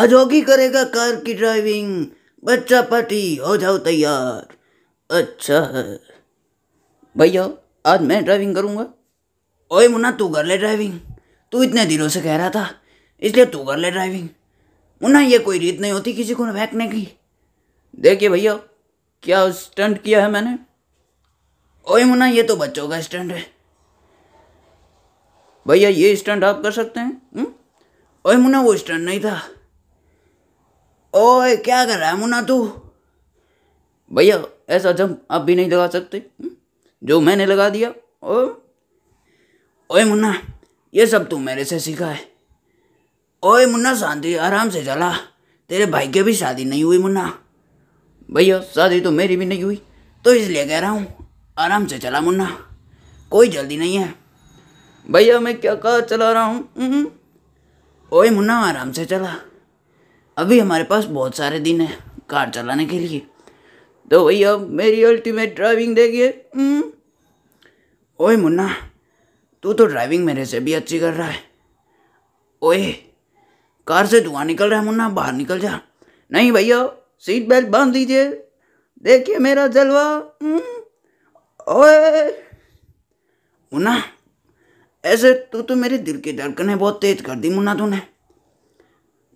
अजोगी करेगा कार की ड्राइविंग बच्चा पार्टी हो जाओ तैयार अच्छा है भैया आज मैं ड्राइविंग करूँगा ओए मुन्ना तू कर ले ड्राइविंग तू इतने दिनों से कह रहा था इसलिए तू कर ले ड्राइविंग मुन्ना ये कोई रीत नहीं होती किसी को फेंकने की देखिए भैया क्या स्टंट किया है मैंने ओए मुन्ना ये तो बच्चों का स्टंट है भैया ये स्टंट आप कर सकते हैं हम्म? ओए मुन्ना वो स्टंट नहीं था ओए क्या कर रहा है मुन्ना तू भैया ऐसा जंप आप भी नहीं लगा सकते हम्म? जो मैंने लगा दिया ओ ओए मुन्ना ये सब तू मेरे से सीखा है ओए मुन्ना शांति आराम से चला तेरे भाई की भी शादी नहीं हुई मुन्ना भैया शादी तो मेरी भी नहीं हुई तो इसलिए कह रहा हूँ आराम से चला मुन्ना कोई जल्दी नहीं है भैया मैं क्या कहा चला रहा हूँ हम्म? ओए मुन्ना आराम से चला अभी हमारे पास बहुत सारे दिन हैं कार चलाने के लिए तो भैया मेरी अल्टीमेट ड्राइविंग देखिए हम्म। ओए मुन्ना तू तो ड्राइविंग मेरे से भी अच्छी कर रहा है ओए कार से धुआं निकल रहा है मुन्ना बाहर निकल जा नहीं भैया सीट बेल्ट बांध दीजिए देखिए मेरा जलवा हम्म। ओए मुन्ना ऐसे तो तू तो मेरे दिल की धड़कने बहुत तेज कर दी मुन्ना तूने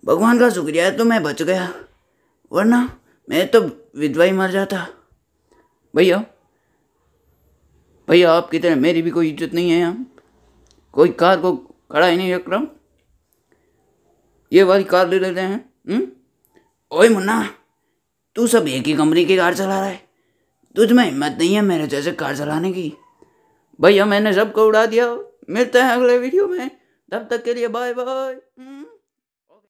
भगवान का शुक्रिया है तो मैं बच गया वरना मैं तो विधवा ही मर जाता भैया भैया आपकी तरह मेरी भी कोई इज्जत नहीं है यहाँ कोई कार को खड़ा ही नहीं रख रहा ये वाली कार ले लेते हैं हम्म? ओए मुन्ना तू सब एक ही कंपनी की कार चला रहा है तुझ में हिम्मत नहीं है मेरे जैसे कार चलाने की भैया मैंने सबको उड़ा दिया मिलते हैं अगले वीडियो में तब तक के लिए बाय बाय हम्म?